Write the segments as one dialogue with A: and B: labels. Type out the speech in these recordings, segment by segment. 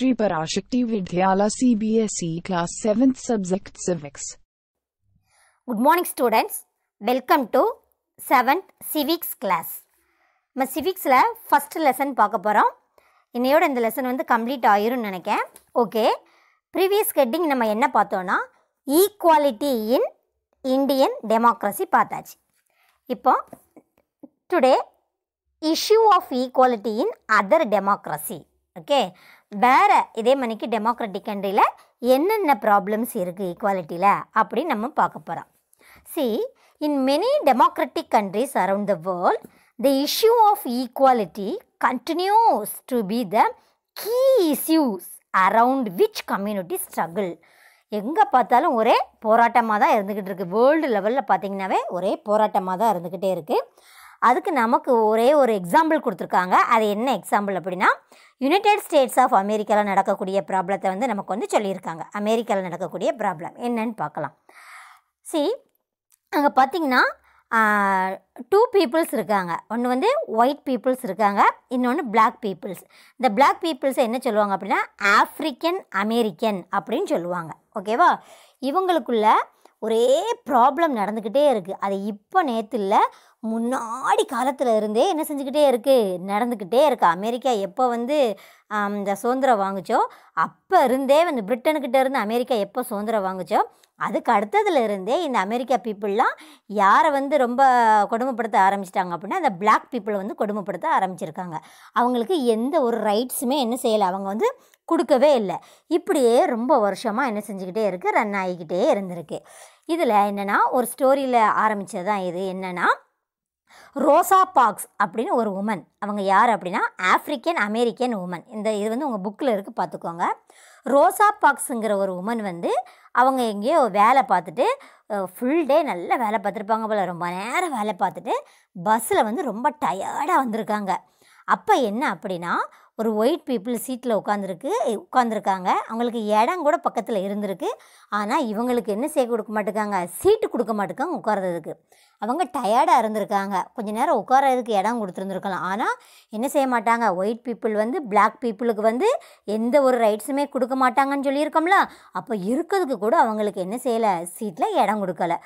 A: Shri Parashakti Vidyalaya CBSE class 7th subject civics good morning students welcome to 7th civics class நம்ம சிவிக்ஸில் first lesson பார்க்க போகிறோம் என்னையோட இந்த லெசன் வந்து கம்ப்ளீட் ஆயிரும்னு நினைக்கேன் ஓகே ப்ரீவியஸ் ஹெட்டிங் நம்ம என்ன பார்த்தோன்னா ஈக்குவாலிட்டி இன் இண்டியன் டெமோக்ரஸி பார்த்தாச்சு இப்போ today issue of equality in other democracy okay வேறு இதே மணிக்கு டெமோக்ராட்டிக் கண்ட்ரியில் என்னென்ன ப்ராப்ளம்ஸ் இருக்குது ஈக்குவாலிட்டியில் அப்படின்னு நம்ம பார்க்க போகிறோம் see in many democratic countries around the world the issue of equality continues to be the key issues around which community struggle எங்கே பார்த்தாலும் ஒரே போராட்டமாக தான் இருந்துக்கிட்டு இருக்குது வேர்ல்டு லெவலில் பார்த்திங்கனாவே ஒரே போராட்டமாக தான் இருந்துக்கிட்டே இருக்குது அதுக்கு நமக்கு ஒரே ஒரு எக்ஸாம்பிள் கொடுத்துருக்காங்க அது என்ன எக்ஸாம்பிள் அப்படின்னா யுனைடெட் ஸ்டேட்ஸ் ஆஃப் அமெரிக்காவில் நடக்கக்கூடிய ப்ராப்ளத்தை வந்து நமக்கு வந்து சொல்லியிருக்காங்க அமெரிக்காவில் நடக்கக்கூடிய ப்ராப்ளம் என்னன்னு பார்க்கலாம் சி அங்கே பார்த்திங்கன்னா டூ பீப்புள்ஸ் இருக்காங்க ஒன்று வந்து ஒயிட் பீப்புள்ஸ் இருக்காங்க இன்னொன்று பிளாக் பீப்புள்ஸ் இந்த பிளாக் பீப்புள்ஸை என்ன சொல்லுவாங்க அப்படின்னா ஆஃப்ரிக்கன் அமெரிக்கன் அப்படின்னு சொல்லுவாங்க ஓகேவா இவங்களுக்குள்ள ஒரே ப்ராப்ளம் நடந்துக்கிட்டே இருக்குது அது இப்போ நேற்று இல்லை முன்னாடி காலத்தில் இருந்தே என்ன செஞ்சுக்கிட்டே இருக்குது நடந்துக்கிட்டே இருக்குது அமெரிக்கா எப்போ வந்து இந்த சுதந்திரம் வாங்குச்சோ அப்போ இருந்தே வந்து பிரிட்டனுக்கிட்ட இருந்து அமெரிக்கா எப்போ சுதந்திரம் வாங்குச்சோ அதுக்கு அடுத்ததுல இருந்தே இந்த அமெரிக்கா பீப்புளெலாம் யாரை வந்து ரொம்ப கொடுமைப்படுத்த ஆரம்பிச்சிட்டாங்க அப்படின்னா அந்த பிளாக் பீப்புளை வந்து கொடுமைப்படுத்த ஆரம்பிச்சிருக்காங்க அவங்களுக்கு எந்த ஒரு ரைட்ஸுமே என்ன செய்யலை அவங்க வந்து கொடுக்கவே இல்லை இப்படியே ரொம்ப வருஷமாக என்ன செஞ்சுக்கிட்டே இருக்குது ரன் ஆகிக்கிட்டே இருந்திருக்கு இதில் என்னென்னா ஒரு ஸ்டோரியில் ஆரம்பித்தது தான் இது என்னென்னா ரோசா பாக்ஸ் அப்படின்னு ஒரு உமன் அவங்க யார் அப்படின்னா ஆஃப்ரிக்கன் அமெரிக்கன் உமன் இந்த இது வந்து உங்கள் புக்கில் இருக்குது பார்த்துக்கோங்க ரோசா பாக்ஸுங்கிற ஒரு உமன் வந்து அவங்க எங்கேயோ வேலை பார்த்துட்டு ஃபுல் டே நல்லா வேலை பார்த்துருப்பாங்க போல் ரொம்ப நேரம் வேலை பார்த்துட்டு பஸ்ஸில் வந்து ரொம்ப டயர்டாக வந்திருக்காங்க அப்போ என்ன அப்படின்னா ஒரு ஒயிட் பீப்புள் சீட்டில் உட்காந்துருக்கு உட்காந்துருக்காங்க அவங்களுக்கு இடம் கூட பக்கத்தில் இருந்திருக்கு ஆனால் இவங்களுக்கு என்ன செய்ய கொடுக்க மாட்டேங்காங்க சீட்டு கொடுக்க மாட்டேங்காங்க உட்காரதுக்கு அவங்க டயர்டாக இருந்திருக்காங்க கொஞ்சம் நேரம் உட்காரதுக்கு இடம் கொடுத்துருந்துருக்கலாம் ஆனால் என்ன செய்ய மாட்டாங்க ஒயிட் பீப்புள் வந்து பிளாக் பீப்புளுக்கு வந்து எந்த ஒரு ரைட்ஸுமே கொடுக்க மாட்டாங்கன்னு சொல்லியிருக்கோம்ல அப்போ இருக்கிறதுக்கு கூட அவங்களுக்கு என்ன செய்யலை சீட்டில் இடம் கொடுக்கல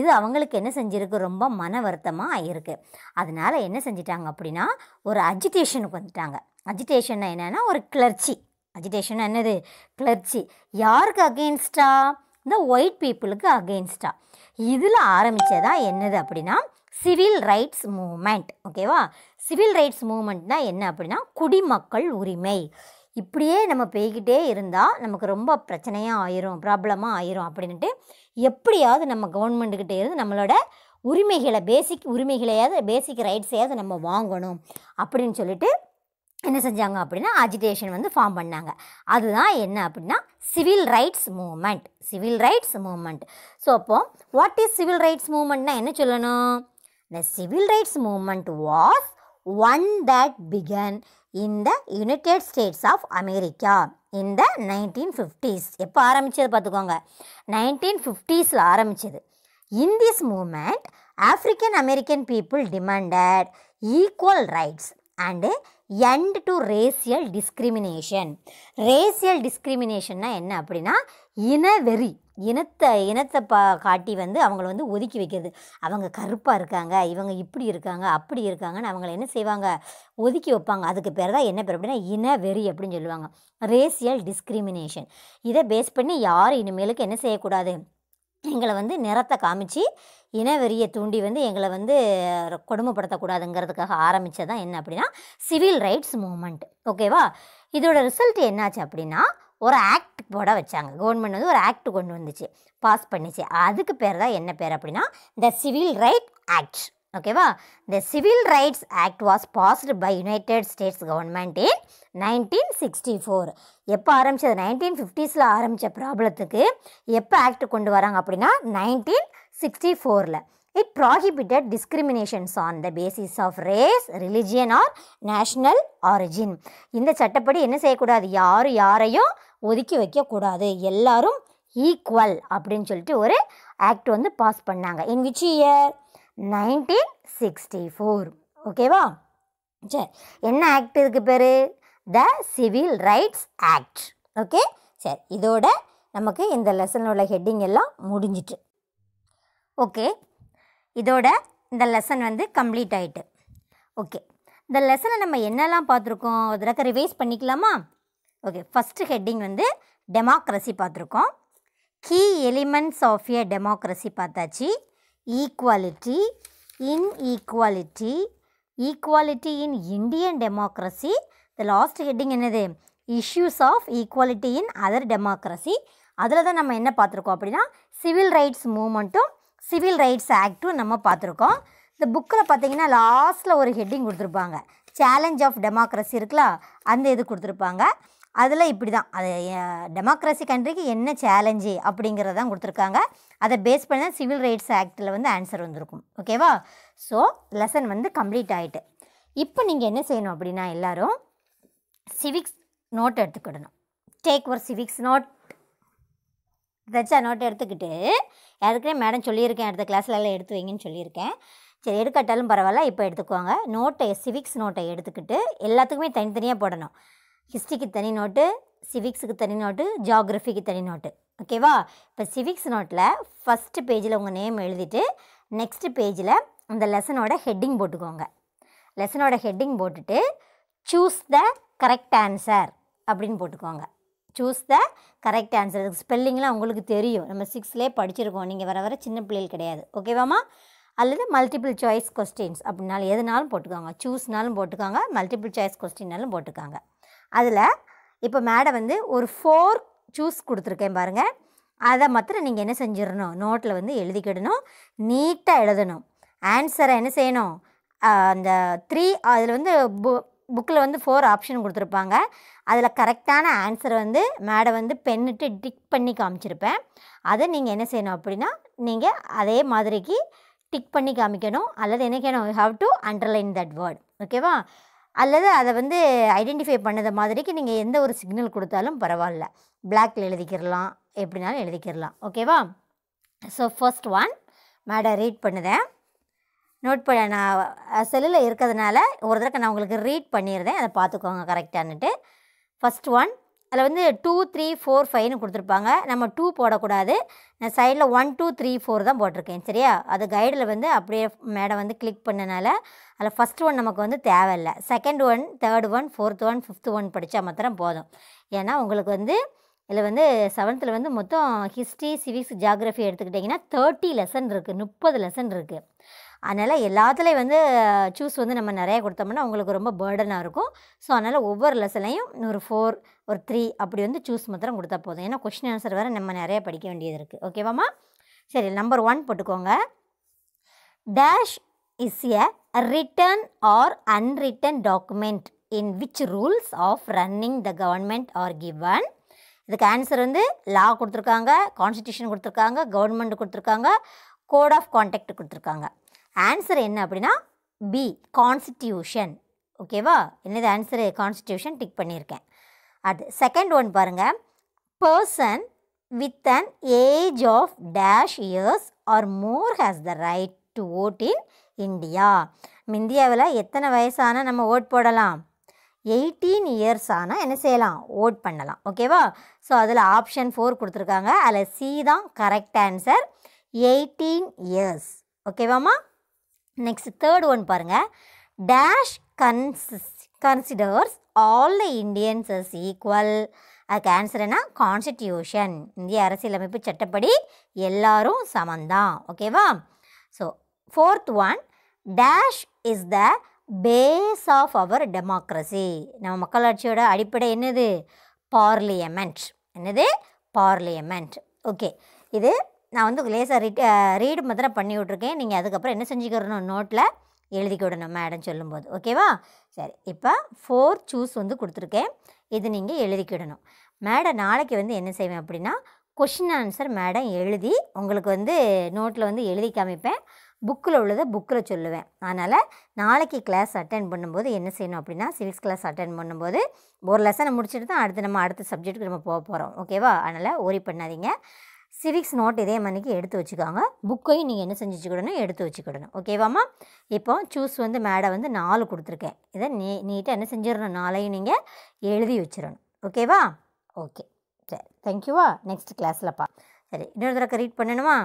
A: இது அவங்களுக்கு என்ன செஞ்சுருக்கு ரொம்ப மன வருத்தமாக இருக்குது அதனால் என்ன செஞ்சிட்டாங்க அப்படின்னா ஒரு அஜிடேஷனுக்கு வந்துட்டாங்க அஜிடேஷன்னா என்னென்னா ஒரு கிளர்ச்சி அஜிடேஷன் என்னது கிளர்ச்சி யாருக்கு அகெயின்ஸ்டா இந்த ஒயிட் பீப்புளுக்கு அகெயின்ஸ்டா இதில் ஆரம்பித்ததா என்னது அப்படின்னா சிவில் ரைட்ஸ் மூமெண்ட் ஓகேவா சிவில் ரைட்ஸ் மூமெண்ட்னா என்ன அப்படின்னா குடிமக்கள் உரிமை இப்படியே நம்ம போய்கிட்டே இருந்தால் நமக்கு ரொம்ப பிரச்சனையாக ஆயிரும் ப்ராப்ளமாக ஆயிரும் அப்படின்ட்டு எப்படியாவது நம்ம கவர்மெண்ட்டுக்கிட்டே இருந்து நம்மளோட உரிமைகளை பேசிக் உரிமைகளையாவது பேசிக் ரைட்ஸையாவது நம்ம வாங்கணும் அப்படின்னு சொல்லிட்டு என்ன செஞ்சாங்க அப்படின்னா அஜிடேஷன் வந்து ஃபார்ம் பண்ணாங்க அதுதான் என்ன அப்படின்னா civil rights movement civil rights movement so அப்போது வாட் இஸ் சிவில் ரைட்ஸ் மூமெண்ட்னா என்ன சொல்லணும் the civil rights movement was one that began in the United States of America இந்த நைன்டீன் ஃபிஃப்டீஸ் எப்போ ஆரம்பித்தது பார்த்துக்கோங்க நைன்டீன் ஃபிஃப்டீஸில் ஆரம்பித்தது in this movement African American people demanded equal rights and end to racial discrimination racial டிஸ்கிரிமினேஷன்னா என்ன அப்படின்னா இனவெறி இனத்தை இனத்தை பா காட்டி வந்து அவங்கள வந்து ஒதுக்கி வைக்கிறது அவங்க கருப்பாக இருக்காங்க இவங்க இப்படி இருக்காங்க அப்படி இருக்காங்கன்னு அவங்கள என்ன செய்வாங்க ஒதுக்கி வைப்பாங்க அதுக்கு பேர் தான் என்ன பேர் அப்படின்னா இனவெறி அப்படின்னு சொல்லுவாங்க ரேசியல் டிஸ்கிரிமினேஷன் இதை பேஸ் பண்ணி யார் இனிமேலுக்கு என்ன செய்யக்கூடாது எங்களை வந்து நிறத்தை காமிச்சு இனவெறியை தூண்டி வந்து எங்களை வந்து கொடுமைப்படுத்தக்கூடாதுங்கிறதுக்காக ஆரம்பித்ததான் என்ன அப்படின்னா சிவில் ரைட்ஸ் மூமெண்ட் ஓகேவா இதோட ரிசல்ட் என்னாச்சு அப்படின்னா ஒரு ஆக்ட் போட வச்சாங்க கவர்மெண்ட் வந்து ஒரு ஆக்ட் கொண்டு வந்துச்சு பாஸ் பண்ணிச்சு அதுக்கு பேர் தான் என்ன பேர் அப்படின்னா த சிவில் ரைட் ஆக்ட் ஓகேவா the civil rights act was passed by United States government in nineteen sixty four எப்போ ஆரம்பித்தது நைன்டீன் ஃபிஃப்டிஸில் ஆரம்பித்த ப்ராப்ளத்துக்கு எப்போ ஆக்ட் கொண்டு வராங்க அப்படின்னா நைன்டீன் சிக்ஸ்டி ஃபோரில் it prohibited discriminations on the basis of race religion or national origin இந்த சட்டப்படி என்ன செய்யக்கூடாது யாரும் யாரையும் ஒதுக்கி வைக்கக்கூடாது எல்லாரும் ஈக்குவல் அப்படின்னு சொல்லிட்டு ஒரு ஆக்ட் வந்து பாஸ் பண்ணாங்க in which year nineteen sixty four ஓகேவா சரி என்ன ஆக்ட் இதுக்கு பேர் the civil rights act okay சரி இதோட நமக்கு இந்த உள்ள ஹெட்டிங் எல்லாம் முடிஞ்சிட்டு ஓகே இதோட இந்த லெசன் வந்து கம்ப்ளீட் ஆகிட்டு ஓகே இந்த லெசனை நம்ம என்னெல்லாம் பார்த்துருக்கோம் ஒரு தடவை ரிவைஸ் பண்ணிக்கலாமா ஓகே ஃபஸ்ட்டு ஹெட்டிங் வந்து டெமோக்ரஸி பார்த்துருக்கோம் key elements of a democracy பார்த்தாச்சு equality, inequality, equality in Indian democracy. The last heading என்னது? issues of equality in other democracy. அதில் தான் நம்ம என்ன பார்த்துருக்கோம் அப்படின்னா சிவில் ரைட்ஸ் மூமெண்ட்டும் சிவில் ரைட்ஸ் ஆக்டும் நம்ம பார்த்துருக்கோம் இந்த புக்கில் பார்த்தீங்கன்னா லாஸ்ட்டில் ஒரு ஹெட்டிங் கொடுத்துருப்பாங்க சேலஞ்ச் ஆஃப் டெமோக்ரஸி இருக்குல்ல அந்த இது கொடுத்துருப்பாங்க அதில் இப்படி தான் அது டெமோக்ரஸி கண்ட்ரிக்கு என்ன சேலஞ்சு அப்படிங்கிறதான் கொடுத்துருக்காங்க அதை பேஸ் பண்ணி தான் சிவில் ரைட்ஸ் ஆக்டில் வந்து ஆன்சர் வந்திருக்கும் ஓகேவா ஸோ லெசன் வந்து கம்ப்ளீட் ஆகிட்டு இப்போ நீங்கள் என்ன செய்யணும் அப்படின்னா எல்லோரும் சிவிக்ஸ் நோட் எடுத்துக்கிடணும் டேக் ஒரு சிவிக்ஸ் நோட் ஏதாச்சும் நோட் எடுத்துக்கிட்டு ஏற்கனவே மேடம் சொல்லியிருக்கேன் அடுத்த கிளாஸில் எல்லாம் எடுத்து வைங்கன்னு சொல்லியிருக்கேன் சரி எடுக்காட்டாலும் பரவாயில்ல இப்போ எடுத்துக்குவாங்க நோட்டை சிவிக்ஸ் நோட்டை எடுத்துக்கிட்டு எல்லாத்துக்குமே தனித்தனியாக போடணும் ஹிஸ்ட்ரிக்கு தனி நோட்டு சிவிக்ஸுக்கு தனி நோட்டு ஜாகிரஃபிக்கு தனி நோட்டு ஓகேவா இப்போ சிவிக்ஸ் நோட்டில் ஃபஸ்ட்டு பேஜில் உங்கள் நேம் எழுதிட்டு நெக்ஸ்ட்டு பேஜில் அந்த லெசனோட ஹெட்டிங் போட்டுக்கோங்க லெசனோட ஹெட்டிங் போட்டுட்டு சூஸ் த கரெக்ட் ஆன்சர் அப்படின்னு போட்டுக்கோங்க சூஸ் த கரெக்ட் ஆன்சர் அதுக்கு ஸ்பெல்லிங்லாம் உங்களுக்கு தெரியும் நம்ம சிக்ஸ்லேயே படிச்சிருக்கோம் நீங்கள் வர வர சின்ன பிள்ளைகள் கிடையாது ஓகேவாம்மா அல்லது மல்டிபிள் சாய்ஸ் கொஸ்டின்ஸ் அப்படின்னாலும் எதுனாலும் போட்டுக்கோங்க சூஸ்னாலும் போட்டுக்கோங்க மல்டிபிள் சாய்ஸ் கொஸ்டின்னாலும் போட்டுக்கோங்க அதில் இப்போ மேடை வந்து ஒரு ஃபோர் சூஸ் கொடுத்துருக்கேன் பாருங்கள் அதை மாத்திரம் நீங்கள் என்ன செஞ்சிடணும் நோட்டில் வந்து எழுதிக்கிடணும் நீட்டாக எழுதணும் ஆன்சரை என்ன செய்யணும் அந்த த்ரீ அதில் வந்து பு புக்கில் வந்து ஃபோர் ஆப்ஷன் கொடுத்துருப்பாங்க அதில் கரெக்டான ஆன்சரை வந்து மேடை வந்து பெண்ணுட்டு டிக் பண்ணி காமிச்சிருப்பேன் அதை நீங்கள் என்ன செய்யணும் அப்படின்னா நீங்கள் அதே மாதிரிக்கு டிக் பண்ணி காமிக்கணும் அல்லது என்ன கேணும் how have to underline that word ஓகேவா அல்லது அதை வந்து ஐடென்டிஃபை பண்ணது மாதிரிக்கு நீங்கள் எந்த ஒரு சிக்னல் கொடுத்தாலும் பரவாயில்ல பிளாக்கில் எழுதிக்கிறலாம் எப்படினாலும் எழுதிக்கிறலாம் ஓகேவா so first one madam read பண்ணுதேன் நோட் பண்ண நான் செல்லில் இருக்கிறதுனால ஒரு தடவை நான் உங்களுக்கு ரீட் பண்ணிடுறேன் அதை பார்த்துக்கோங்க கரெக்டானுட்டு ஃபஸ்ட் ஒன் அதில் வந்து டூ த்ரீ ஃபோர் ஃபைவ்னு கொடுத்துருப்பாங்க நம்ம டூ போடக்கூடாது நான் சைடில் ஒன் டூ த்ரீ ஃபோர் தான் போட்டிருக்கேன் சரியா அது கைடில் வந்து அப்படியே மேடம் வந்து கிளிக் பண்ணனால அதில் ஃபஸ்ட் ஒன் நமக்கு வந்து தேவையில்லை second one third one fourth one fifth one படித்தா மாத்திரம் போதும் ஏன்னா உங்களுக்கு வந்து இதில் வந்து செவன்த்தில் வந்து மொத்தம் ஹிஸ்ட்ரி சிவிக்ஸ் ஜாகிரஃபி எடுத்துக்கிட்டிங்கன்னா தேர்ட்டி லெசன் இருக்குது முப்பது லெசன் இருக்குது அதனால் எல்லாத்துலேயும் வந்து சூஸ் வந்து நம்ம நிறைய கொடுத்தோம்னா அவங்களுக்கு ரொம்ப பேர்டனாக இருக்கும் ஸோ அதனால் ஒவ்வொரு லெசன்லையும் ஒரு ஃபோர் ஒரு த்ரீ அப்படி வந்து சூஸ் மாத்திரம் கொடுத்தா போதும் ஏன்னா கொஷின் ஆன்சர் வேறு நம்ம நிறைய படிக்க வேண்டியது இருக்குது ஓகேவாம்மா சரி நம்பர் ஒன் போட்டுக்கோங்க dash is a written or unwritten document in which rules of running the government are given இதுக்கு ஆன்சர் வந்து லா கொடுத்துருக்காங்க கான்ஸ்டியூஷன் கொடுத்துருக்காங்க கவர்மெண்ட் கொடுத்துருக்காங்க கோட் ஆஃப் கான்டாக்ட் கொடுத்துருக்காங்க ஆன்சர் என்ன அப்படின்னா பி கான்ஸ்டியூஷன் ஓகேவா என்னது ஆன்சரு கான்ஸ்டியூஷன் டிக் பண்ணியிருக்கேன் அது செகண்ட் ஒன் பாருங்கள் person with an age of dash years or more has the right to vote in India இந்தியாவில் எத்தனை வயசான நம்ம ஓட் போடலாம் எயிட்டீன் இயர்ஸ் ஆனால் என்ன செய்யலாம் ஓட் பண்ணலாம் ஓகேவா ஸோ அதில் ஆப்ஷன் ஃபோர் கொடுத்துருக்காங்க அதில் சி தான் கரெக்ட் ஆன்சர் எயிட்டீன் இயர்ஸ் ஓகேவாம்மா நெக்ஸ்ட் தேர்ட் ஒன் பாருங்கள் டேஷ் கன்சிஸ் considers all the Indians is equal அதுக்கு ஆன்சர் என்ன கான்ஸ்டியூஷன் இந்திய அரசியலமைப்பு சட்டப்படி எல்லாரும் சமந்தான் ஓகேவா so fourth one dash is the base of our democracy நம்ம மக்களாட்சியோட அடிப்படை என்னது பார்லியமெண்ட் என்னது பார்லியமெண்ட் ஓகே இது நான் வந்து லேசாக ரீட் ரீடு மாத்திரம் பண்ணி விட்ருக்கேன் நீங்கள் அதுக்கப்புறம் என்ன செஞ்சுக்கிறணும் நோட்டில் விடணும் மேடம் சொல்லும்போது ஓகேவா சரி இப்போ ஃபோர் சூஸ் வந்து கொடுத்துருக்கேன் இது நீங்கள் எழுதிக்கிடணும் மேடம் நாளைக்கு வந்து என்ன செய்வேன் அப்படின்னா கொஷின் ஆன்சர் மேடம் எழுதி உங்களுக்கு வந்து நோட்டில் வந்து எழுதி காமிப்பேன் புக்கில் உள்ளதை புக்கில் சொல்லுவேன் அதனால் நாளைக்கு கிளாஸ் அட்டன் பண்ணும்போது என்ன செய்யணும் அப்படின்னா சிவிக்ஸ் கிளாஸ் அட்டன் பண்ணும்போது ஒரு லெசனை முடிச்சுட்டு தான் அடுத்து நம்ம அடுத்த சப்ஜெக்ட்டுக்கு நம்ம போக போகிறோம் ஓகேவா அதனால் ஓரி பண்ணாதீங்க சிவிக்ஸ் நோட் இதே மாதிரிக்கு எடுத்து வச்சுக்காங்க புக்கையும் நீங்கள் என்ன செஞ்சு வச்சுக்கிடணும் எடுத்து வச்சுக்கிடணும் ஓகேவாம்மா இப்போ சூஸ் வந்து மேடை வந்து நாலு கொடுத்துருக்கேன் இதை நீ நீட்டாக என்ன செஞ்சிடணும் நாளையும் நீங்கள் எழுதி வச்சிடணும் ஓகேவா ஓகே சரி தேங்க்யூவா நெக்ஸ்ட் கிளாஸில் பா சரி இன்னொரு தடவை ரீட் பண்ணணுமா